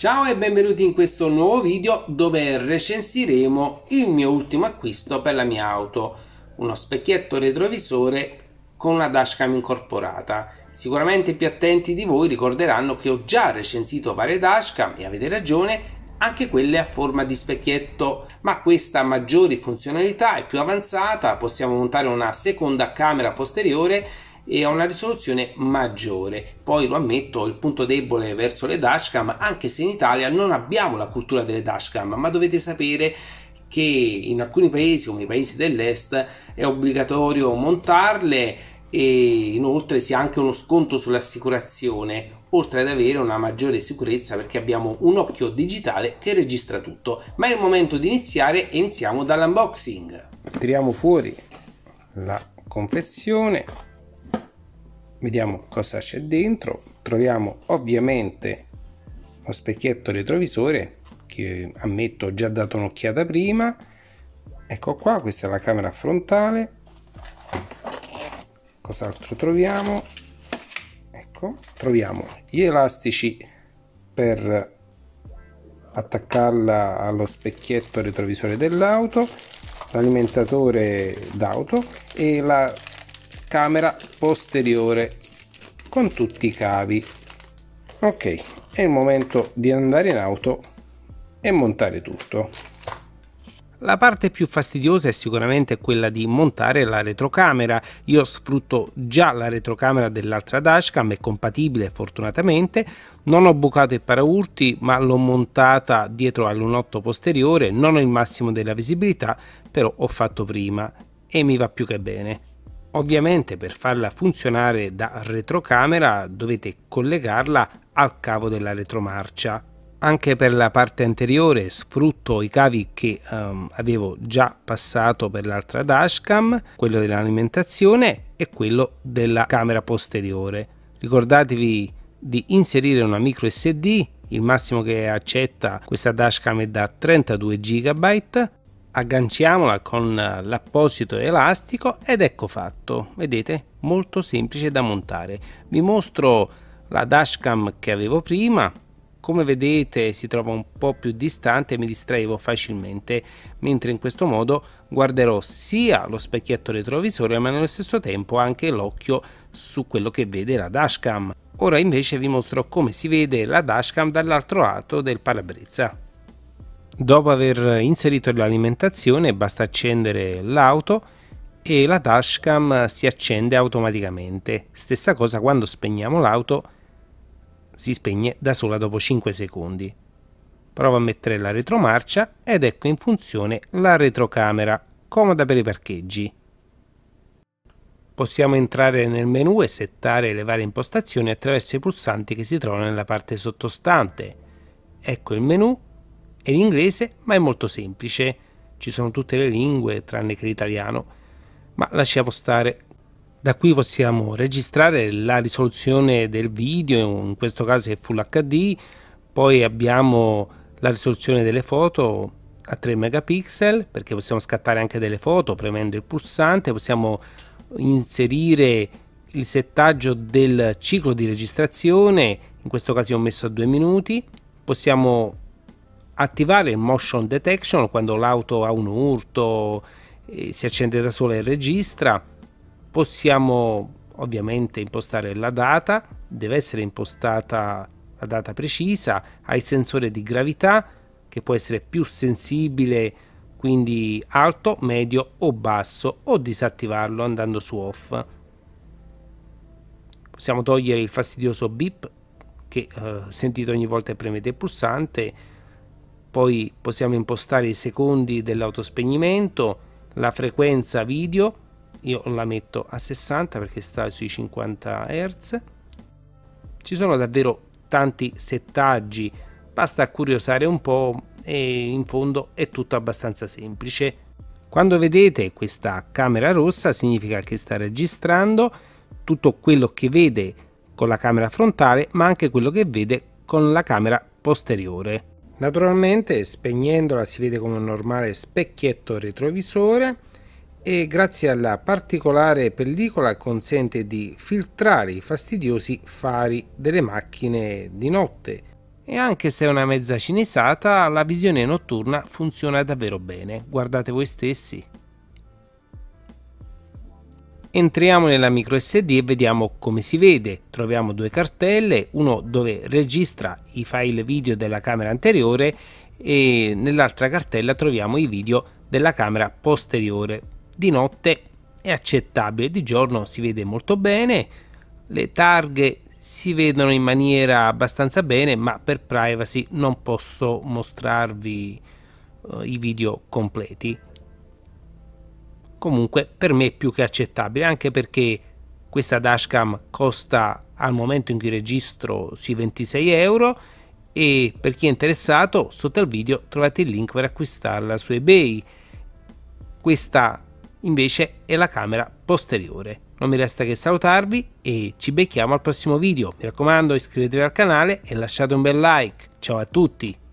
Ciao e benvenuti in questo nuovo video dove recensiremo il mio ultimo acquisto per la mia auto, uno specchietto retrovisore con una dashcam incorporata. Sicuramente i più attenti di voi ricorderanno che ho già recensito varie dashcam e avete ragione, anche quelle a forma di specchietto, ma questa ha maggiori funzionalità, è più avanzata, possiamo montare una seconda camera posteriore e a una risoluzione maggiore. Poi lo ammetto, il punto debole verso le dashcam, anche se in Italia non abbiamo la cultura delle dashcam, ma dovete sapere che in alcuni paesi come i paesi dell'est è obbligatorio montarle e inoltre si ha anche uno sconto sull'assicurazione oltre ad avere una maggiore sicurezza perché abbiamo un occhio digitale che registra tutto ma è il momento di iniziare e iniziamo dall'unboxing tiriamo fuori la confezione vediamo cosa c'è dentro troviamo ovviamente lo specchietto retrovisore che ammetto ho già dato un'occhiata prima ecco qua questa è la camera frontale cos'altro troviamo ecco troviamo gli elastici per attaccarla allo specchietto retrovisore dell'auto l'alimentatore d'auto e la camera posteriore con tutti i cavi ok è il momento di andare in auto e montare tutto la parte più fastidiosa è sicuramente quella di montare la retrocamera. Io sfrutto già la retrocamera dell'altra dashcam, è compatibile fortunatamente. Non ho bucato i paraurti, ma l'ho montata dietro all'unotto posteriore. Non ho il massimo della visibilità, però ho fatto prima e mi va più che bene. Ovviamente per farla funzionare da retrocamera dovete collegarla al cavo della retromarcia. Anche per la parte anteriore sfrutto i cavi che um, avevo già passato per l'altra dashcam, quello dell'alimentazione e quello della camera posteriore. Ricordatevi di inserire una micro SD, il massimo che accetta questa dashcam è da 32 GB agganciamola con eh, l'apposito elastico ed ecco fatto vedete molto semplice da montare vi mostro la dashcam che avevo prima come vedete si trova un po più distante e mi distraevo facilmente mentre in questo modo guarderò sia lo specchietto retrovisore ma nello stesso tempo anche l'occhio su quello che vede la dashcam ora invece vi mostro come si vede la dashcam dall'altro lato del parabrezza Dopo aver inserito l'alimentazione basta accendere l'auto e la dashcam si accende automaticamente. Stessa cosa quando spegniamo l'auto, si spegne da sola dopo 5 secondi. Provo a mettere la retromarcia ed ecco in funzione la retrocamera, comoda per i parcheggi. Possiamo entrare nel menu e settare le varie impostazioni attraverso i pulsanti che si trovano nella parte sottostante. Ecco il menu e l'inglese, ma è molto semplice. Ci sono tutte le lingue, tranne che l'italiano, ma lasciamo stare. Da qui possiamo registrare la risoluzione del video, in questo caso è Full HD, poi abbiamo la risoluzione delle foto a 3 megapixel perché possiamo scattare anche delle foto premendo il pulsante, possiamo inserire il settaggio del ciclo di registrazione, in questo caso ho messo a 2 minuti, possiamo attivare il motion detection quando l'auto ha un urto, e si accende da sola e registra, possiamo ovviamente impostare la data, deve essere impostata la data precisa, ha il sensore di gravità che può essere più sensibile, quindi alto, medio o basso, o disattivarlo andando su off. Possiamo togliere il fastidioso beep che eh, sentite ogni volta che premete il pulsante, poi possiamo impostare i secondi dell'autospegnimento, la frequenza video, io la metto a 60 perché sta sui 50 Hz. Ci sono davvero tanti settaggi, basta curiosare un po' e in fondo è tutto abbastanza semplice. Quando vedete questa camera rossa significa che sta registrando tutto quello che vede con la camera frontale ma anche quello che vede con la camera posteriore. Naturalmente spegnendola si vede come un normale specchietto retrovisore e grazie alla particolare pellicola consente di filtrare i fastidiosi fari delle macchine di notte e anche se è una mezza cinesata la visione notturna funziona davvero bene, guardate voi stessi. Entriamo nella micro SD e vediamo come si vede. Troviamo due cartelle, uno dove registra i file video della camera anteriore e nell'altra cartella troviamo i video della camera posteriore. Di notte è accettabile, di giorno si vede molto bene, le targhe si vedono in maniera abbastanza bene, ma per privacy non posso mostrarvi eh, i video completi comunque per me è più che accettabile anche perché questa dashcam costa al momento in cui registro sui 26 euro e per chi è interessato sotto al video trovate il link per acquistarla su ebay questa invece è la camera posteriore non mi resta che salutarvi e ci becchiamo al prossimo video mi raccomando iscrivetevi al canale e lasciate un bel like ciao a tutti